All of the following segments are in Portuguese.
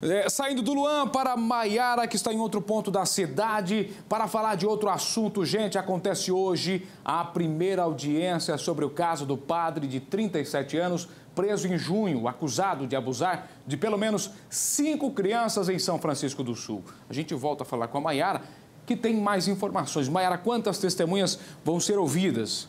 É, saindo do Luan para Maiara, que está em outro ponto da cidade, para falar de outro assunto. Gente, acontece hoje a primeira audiência sobre o caso do padre de 37 anos, preso em junho, acusado de abusar de pelo menos cinco crianças em São Francisco do Sul. A gente volta a falar com a Maiara, que tem mais informações. Maiara, quantas testemunhas vão ser ouvidas?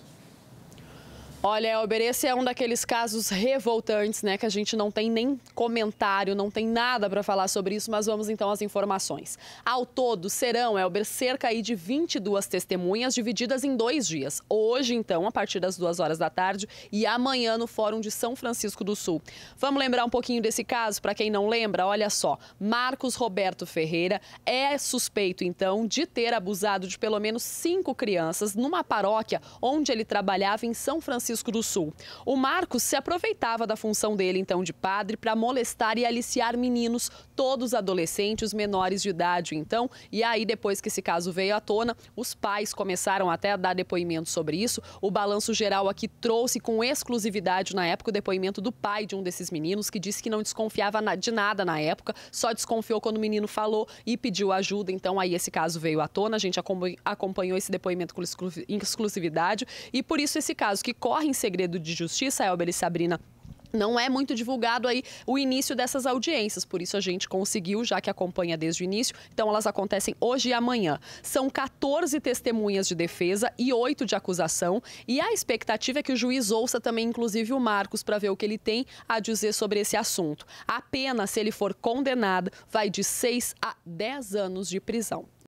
Olha, Elber, esse é um daqueles casos revoltantes, né? Que a gente não tem nem comentário, não tem nada para falar sobre isso, mas vamos então às informações. Ao todo, serão, Elber, cerca de 22 testemunhas divididas em dois dias. Hoje, então, a partir das duas horas da tarde e amanhã no Fórum de São Francisco do Sul. Vamos lembrar um pouquinho desse caso, para quem não lembra, olha só. Marcos Roberto Ferreira é suspeito, então, de ter abusado de pelo menos cinco crianças numa paróquia onde ele trabalhava em São Francisco Francisco do Sul. O Marcos se aproveitava da função dele, então, de padre, para molestar e aliciar meninos, todos adolescentes, menores de idade, então. E aí, depois que esse caso veio à tona, os pais começaram até a dar depoimento sobre isso. O balanço geral aqui trouxe com exclusividade na época o depoimento do pai de um desses meninos, que disse que não desconfiava de nada na época, só desconfiou quando o menino falou e pediu ajuda. Então, aí esse caso veio à tona. A gente acompanhou esse depoimento com exclusividade e por isso esse caso que corre ocorre em segredo de justiça, Elber e Sabrina, não é muito divulgado aí o início dessas audiências, por isso a gente conseguiu, já que acompanha desde o início. Então elas acontecem hoje e amanhã. São 14 testemunhas de defesa e 8 de acusação, e a expectativa é que o juiz ouça também inclusive o Marcos para ver o que ele tem a dizer sobre esse assunto. A pena, se ele for condenado, vai de 6 a 10 anos de prisão.